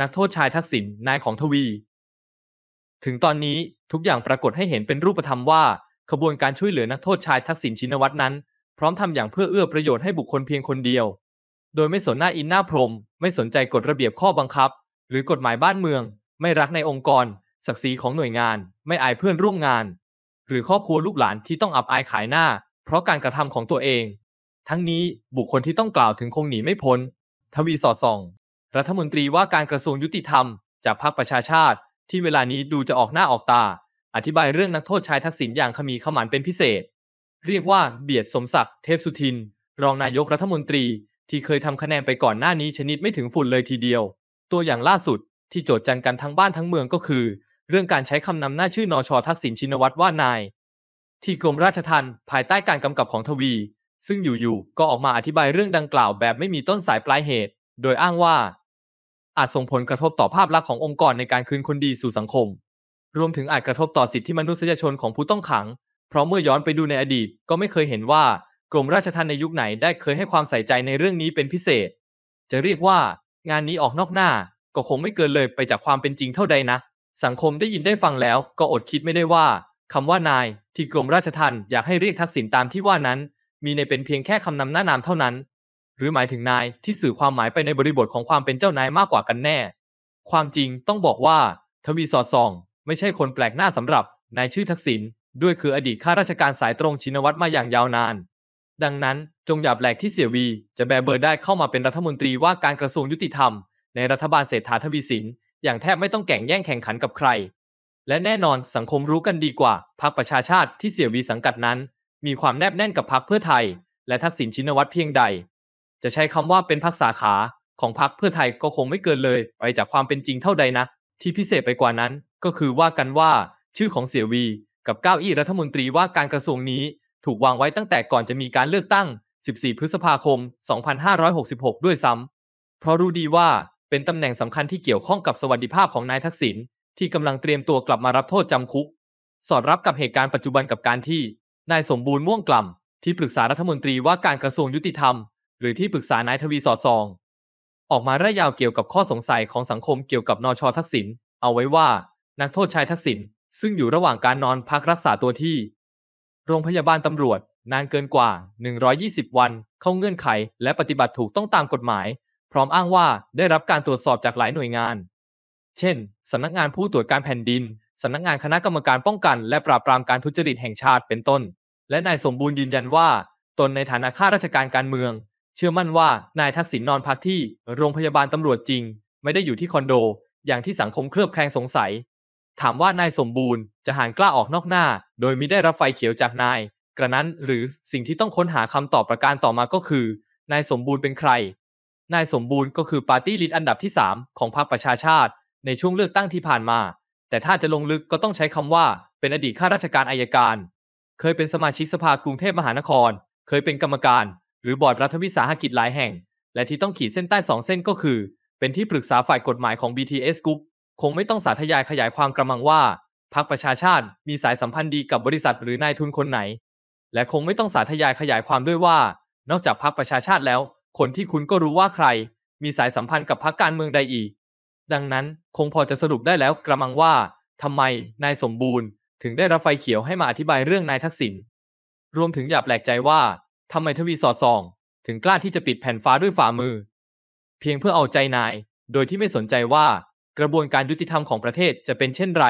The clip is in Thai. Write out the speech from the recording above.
นักโทษชายทักษิณ นายของทวี ถึงตอนนี้ทุกอย่างปรากฏให้เห็นเป็นรูปธรรมว่าขบวนการช่วยเหลือนักโทษชายทักษิณชินวัตรนั้น พร้อมทำอย่างเพื่อเอื้อประโยชน์ให้บุคคลเพียงคนเดียว โดยไม่สนหน้าอินหน้าพรมไม่สนใจกฎระเบียบข้อบังคับ หรือกฎหมายบ้านเมือง ไม่รักในองค์กร ศักดิ์ศรีของหน่วยงาน ไม่อายเพื่อนร่วมงาน หรือครอบครัวลูกหลานที่ต้องอับอายขายหน้า เพราะการกระทำของตัวเอง ทั้งนี้บุคคลที่ต้องกล่าวถึงคงหนีไม่พ้น ทวีสอดส่องรัฐมนตรีว่าการกระทรวงยุติธรรม จากพรรคประชาชาติ ที่เวลานี้ดูจะออกหน้าออกตา อธิบายเรื่องนักโทษชายทักษิณอย่างขมีขมันเป็นพิเศษ เรียกว่าเบียดสมศักดิ์เทพสุทิน รองนายกรัฐมนตรีที่เคยทำคะแนนไปก่อนหน้านี้ชนิดไม่ถึงฝุ่นเลยทีเดียว ตัวอย่างล่าสุดที่โจทจันกันทั้งบ้านทั้งเมืองก็คือ เรื่องการใช้คำนำหน้าชื่อนอชอทักษิณชินวัตรว่านาย ที่กรมราชทัณฑ์ภายใต้การกำกับของทวี ซึ่งอยู่ๆก็ออกมาอธิบายเรื่องดังกล่าวแบบไม่มีต้นสายปลายเหตุ โดยอ้างว่าอาจส่งผลกระทบต่อภาพลักษณ์ขององค์กรในการคืนคนดีสู่สังคม รวมถึงอาจกระทบต่อสิทธิมนุษยชนของผู้ต้องขัง เพราะเมื่อย้อนไปดูในอดีตก็ไม่เคยเห็นว่ากรมราชทัณฑ์ในยุคไหนได้เคยให้ความใส่ใจในเรื่องนี้เป็นพิเศษ จะเรียกว่า งานนี้ออกนอกหน้าก็คงไม่เกินเลยไปจากความเป็นจริงเท่าใดนะ สังคมได้ยินได้ฟังแล้ว ก็อดคิดไม่ได้ว่าคำว่านาย ที่กรมราชทัณฑ์อยากให้เรียกทักษิณตามที่ว่านั้น มีในเป็นเพียงแค่คำนำหน้านามเท่านั้นหรือหมายถึงนายที่สื่อความหมายไปในบริบทของความเป็นเจ้านายมากกว่ากันแน่ ความจริงต้องบอกว่าทวีสอดส่อง ไม่ใช่คนแปลกหน้าสำหรับนายชื่อทักษิณด้วยคืออดีตข้าราชการสายตรงชินวัตรมาอย่างยาวนาน ดังนั้นจงอย่าแปลกที่เสียวี จะแบเบอร์ได้เข้ามาเป็นรัฐมนตรีว่าการกระทรวงยุติธรรมในรัฐบาลเศรษฐาทวีสินอย่างแทบไม่ต้องแข่งแย่งแข่งขันกับใคร และแน่นอนสังคมรู้กันดีกว่าพรรคประชาชาติที่เสียวีสังกัดนั้น มีความแนบแน่นกับพรรคเพื่อไทย และทักษิณชินวัตรเพียงใดจะใช้คำว่าเป็นพักสาขา ของพักเพื่อไทยก็คงไม่เกินเลยไปจากความเป็นจริงเท่าใดนะ ที่พิเศษไปกว่านั้นก็คือว่ากันว่าชื่อของเสียวีกับเก้าอี้รัฐมนตรีว่าการกระทรวงนี้ ถูกวางไว้ตั้งแต่ก่อนจะมีการเลือกตั้ง 14 พฤษภาคม 2566 ด้วยซ้ำเพราะรู้ดีว่าเป็นตำแหน่งสำคัญที่เกี่ยวข้องกับสวัสดิภาพของนายทักษิณที่กำลังเตรียมตัวกลับมารับโทษจำคุกสอดรับกับเหตุการณ์ปัจจุบันกับการที่นายสมบูรณ์ม่วงกล่ำที่ปรึกษารัฐมนตรีว่าการกระทรวงยุติธรรมหรือที่ปรึกษานายทวีสอดซอง ออกมาร่ายยาวเกี่ยวกับข้อสงสัยของสังคมเกี่ยวกับนชทักษิณเอาไว้ว่า นักโทษชายทักษิณซึ่งอยู่ระหว่างการนอนพักรักษาตัวที่ โรงพยาบาลตำรวจนานเกินกว่า 120 วัน เข้าเงื่อนไข และปฏิบัติถูกต้องตามกฎหมาย พร้อมอ้างว่าได้รับการตรวจสอบจากหลายหน่วยงาน เช่นสำนักงานผู้ตรวจการแผ่นดินสำนักงานคณะกรรมการป้องกัน และปราบปรามการทุจริตแห่งชาติเป็นต้น และนายสมบูรณ์ยืนยันว่า ตนในฐานะข้าราชการการเมืองเชื่อมั่นว่านายทักษิณนอนพักที่ โรงพยาบาลตำรวจจริง ไม่ได้อยู่ที่คอนโดอย่างที่สังคมเคลือบแคลงสงสัย ถามว่านายสมบูรณ์จะหันกล้าออกนอกหน้า โดยมิได้รับไฟเขียวจากนาย กระนั้นหรือสิ่งที่ต้องค้นหาคำตอบประการต่อมาก็คือนายสมบูรณ์เป็นใครนายสมบูรณ์ก็คือปาร์ตี้ลิสตอันดับที่3ของพรรคประชาชาติ ในช่วงเลือกตั้งที่ผ่านมา แต่ถ้าจะลงลึกก็ต้องใช้คำว่าเป็นอดีตข้าราชการอายการ เคยเป็นสมาชิกสภากรุงเทพมหานคร เคยเป็นกรรมการหรือบอร์ดรัฐวิสาหกิจหลายแห่ง และที่ต้องขีดเส้นใต้สองเส้นก็คือ เป็นที่ปรึกษาฝ่ายกฎหมายของ BTS Group คงไม่ต้องสาธยายขยายความกระมังว่าพรรคประชาชาติมีสายสัมพันธ์ดีกับบริษัทหรือนายทุนคนไหน และคงไม่ต้องสาธยายขยายความด้วยว่า นอกจากพรรคประชาชาติแล้ว คนที่คุณก็รู้ว่าใคร มีสายสัมพันธ์กับพรรคการเมืองใดอีก ดังนั้นคงพอจะสรุปได้แล้วกระมังว่าทำไมนายสมบูรณ์ ถึงได้รับไฟเขียวให้มาอธิบายเรื่องนายทักษิณรวมถึงอย่าแปลกใจว่าทำไมทวีสอดส่อง ถึงกล้าที่จะปิดแผ่นฟ้าด้วยฝ่ามือ เพียงเพื่อเอาใจนาย โดยที่ไม่สนใจว่ากระบวนการยุติธรรมของประเทศจะเป็นเช่นไร